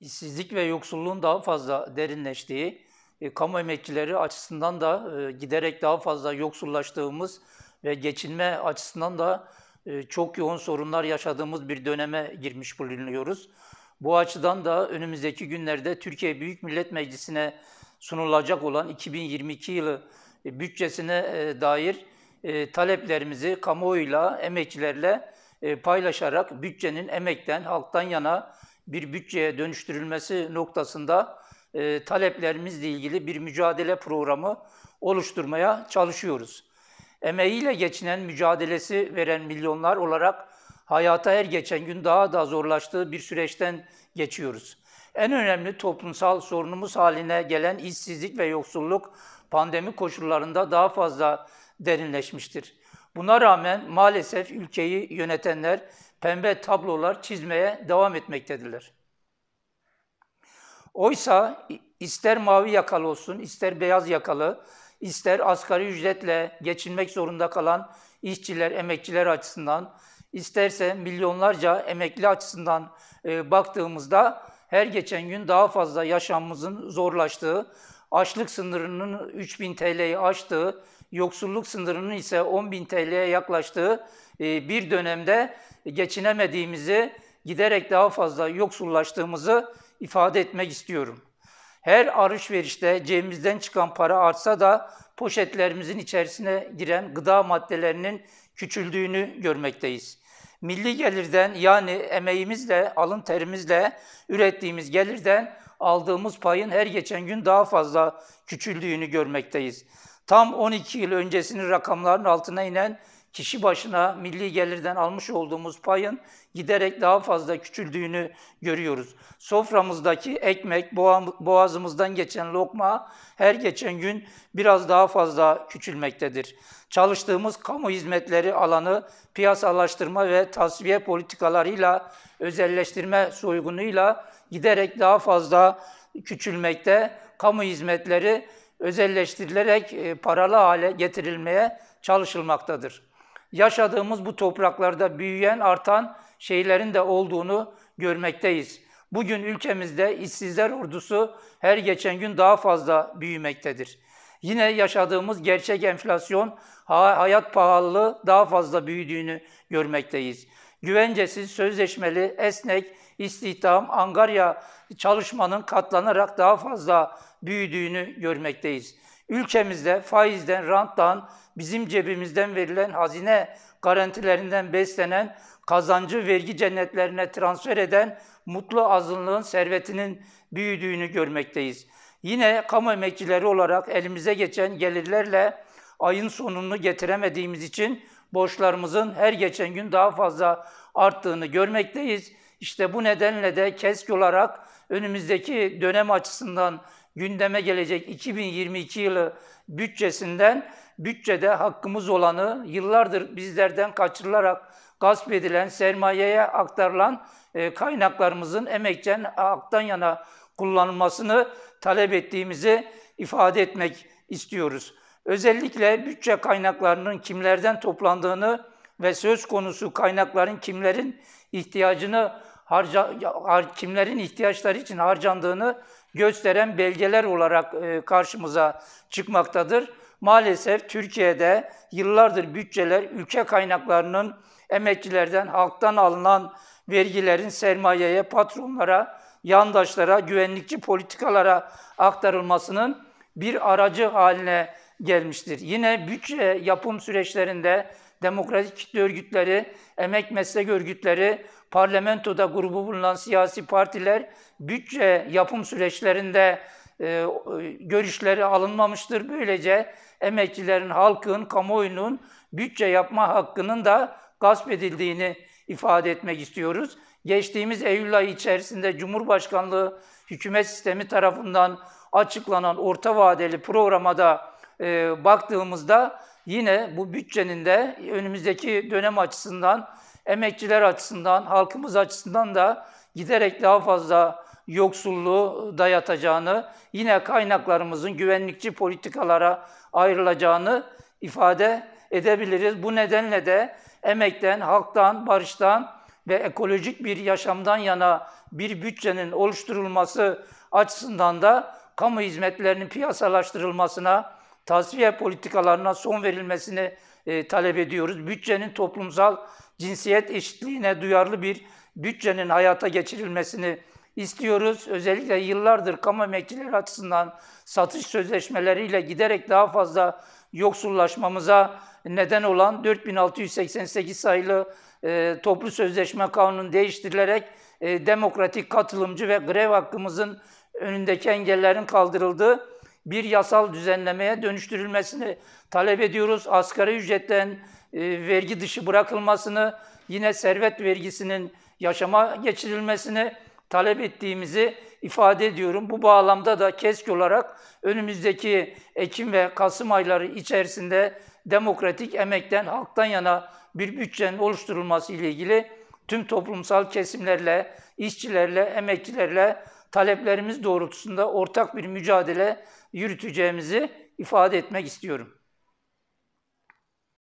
işsizlik ve yoksulluğun daha fazla derinleştiği, e, kamu emekçileri açısından da e, giderek daha fazla yoksullaştığımız ve geçinme açısından da e, çok yoğun sorunlar yaşadığımız bir döneme girmiş bulunuyoruz. Bu açıdan da önümüzdeki günlerde Türkiye Büyük Millet Meclisi'ne sunulacak olan 2022 yılı bütçesine dair taleplerimizi kamuoyuyla, emekçilerle paylaşarak bütçenin emekten, halktan yana bir bütçeye dönüştürülmesi noktasında e, taleplerimizle ilgili bir mücadele programı oluşturmaya çalışıyoruz. Emeğiyle geçinen mücadelesi veren milyonlar olarak hayata her geçen gün daha da zorlaştığı bir süreçten geçiyoruz. En önemli toplumsal sorunumuz haline gelen işsizlik ve yoksulluk pandemi koşullarında daha fazla derinleşmiştir. Buna rağmen maalesef ülkeyi yönetenler pembe tablolar çizmeye devam etmektedirler. Oysa ister mavi yakalı olsun, ister beyaz yakalı, ister asgari ücretle geçinmek zorunda kalan işçiler, emekçiler açısından, isterse milyonlarca emekli açısından e, baktığımızda her geçen gün daha fazla yaşamımızın zorlaştığı, açlık sınırının 3000 TL'yi aştığı, yoksulluk sınırının ise 10.000 TL'ye yaklaştığı e, bir dönemde geçinemediğimizi, giderek daha fazla yoksullaştığımızı ifade etmek istiyorum. Her alışverişte cebimizden çıkan para artsa da poşetlerimizin içerisine giren gıda maddelerinin küçüldüğünü görmekteyiz. Milli gelirden yani emeğimizle, alın terimizle ürettiğimiz gelirden aldığımız payın her geçen gün daha fazla küçüldüğünü görmekteyiz. Tam 12 yıl öncesinin rakamlarının altına inen kişi başına milli gelirden almış olduğumuz payın giderek daha fazla küçüldüğünü görüyoruz. Soframızdaki ekmek, boğazımızdan geçen lokma her geçen gün biraz daha fazla küçülmektedir. Çalıştığımız kamu hizmetleri alanı piyasalaştırma ve tasfiye politikalarıyla, özelleştirme soygunuyla giderek daha fazla küçülmekte. Kamu hizmetleri özelleştirilerek e, paralı hale getirilmeye çalışılmaktadır yaşadığımız bu topraklarda büyüyen, artan şeylerin de olduğunu görmekteyiz. Bugün ülkemizde işsizler ordusu her geçen gün daha fazla büyümektedir. Yine yaşadığımız gerçek enflasyon, hayat pahalılığı daha fazla büyüdüğünü görmekteyiz. Güvencesiz, sözleşmeli, esnek, istihdam, angarya çalışmanın katlanarak daha fazla büyüdüğünü görmekteyiz. Ülkemizde faizden, ranttan, bizim cebimizden verilen hazine garantilerinden beslenen, kazancı vergi cennetlerine transfer eden mutlu azınlığın servetinin büyüdüğünü görmekteyiz. Yine kamu emekçileri olarak elimize geçen gelirlerle ayın sonunu getiremediğimiz için borçlarımızın her geçen gün daha fazla arttığını görmekteyiz. İşte bu nedenle de keski olarak önümüzdeki dönem açısından gündeme gelecek 2022 yılı bütçesinden bütçede hakkımız olanı yıllardır bizlerden kaçırılarak gasp edilen, sermayeye aktarılan e, kaynaklarımızın emekten, aktan yana kullanılmasını talep ettiğimizi ifade etmek istiyoruz. Özellikle bütçe kaynaklarının kimlerden toplandığını ve söz konusu kaynakların kimlerin ihtiyacını harca, kimlerin ihtiyaçları için harcandığını gösteren belgeler olarak e, karşımıza çıkmaktadır. Maalesef Türkiye'de yıllardır bütçeler ülke kaynaklarının emekçilerden, halktan alınan vergilerin sermayeye, patronlara, yandaşlara, güvenlikçi politikalara aktarılmasının bir aracı haline gelmiştir. Yine bütçe yapım süreçlerinde demokratik kitle örgütleri, emek meslek örgütleri, parlamentoda grubu bulunan siyasi partiler bütçe yapım süreçlerinde e, görüşleri alınmamıştır. Böylece emekçilerin, halkın, kamuoyunun bütçe yapma hakkının da gasp edildiğini ifade etmek istiyoruz. Geçtiğimiz Eylül ayı içerisinde Cumhurbaşkanlığı hükümet sistemi tarafından açıklanan orta vadeli programa da e, baktığımızda yine bu bütçenin de önümüzdeki dönem açısından, emekçiler açısından, halkımız açısından da giderek daha fazla yoksulluğu dayatacağını, yine kaynaklarımızın güvenlikçi politikalara ayrılacağını ifade edebiliriz. Bu nedenle de emekten, halktan, barıştan ve ekolojik bir yaşamdan yana bir bütçenin oluşturulması açısından da kamu hizmetlerinin piyasalaştırılmasına, tasfiye politikalarına son verilmesini e, talep ediyoruz. Bütçenin toplumsal cinsiyet eşitliğine duyarlı bir bütçenin hayata geçirilmesini istiyoruz. Özellikle yıllardır kamu emekçileri açısından satış sözleşmeleriyle giderek daha fazla yoksullaşmamıza neden olan 4688 sayılı e, toplu sözleşme kanunu değiştirilerek e, demokratik, katılımcı ve grev hakkımızın önündeki engellerin kaldırıldığı bir yasal düzenlemeye dönüştürülmesini talep ediyoruz. Asgari ücretten e, vergi dışı bırakılmasını, yine servet vergisinin yaşama geçirilmesini talep ettiğimizi ifade ediyorum. Bu bağlamda da KESK olarak önümüzdeki Ekim ve Kasım ayları içerisinde demokratik emekten, halktan yana bir bütçenin oluşturulması ile ilgili tüm toplumsal kesimlerle, işçilerle, emekçilerle taleplerimiz doğrultusunda ortak bir mücadele yürüteceğimizi ifade etmek istiyorum.